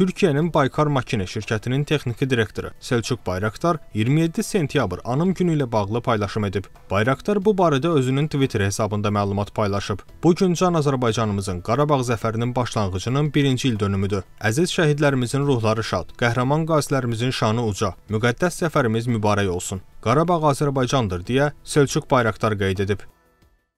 Türkiyənin Baykar Makine şirkətinin texniki direktoru Selçuk Bayraqdar 27 sentyabr Anım günü ilə bağlı paylaşım edib. Bayraqdar bu barədə özünün Twitter hesabında məlumat paylaşıb. Bu gün Can Azərbaycanımızın Qarabağ zəfərinin başlanğıcının 1-ci il dönümüdür. Əziz şəhidlərimizin ruhları şad, qəhrəman qazilərimizin şanı uca, müqəddəs zəfərimiz mübarək olsun. Qarabağ Azərbaycandır deyə Selçuk Bayraqdar qeyd edib.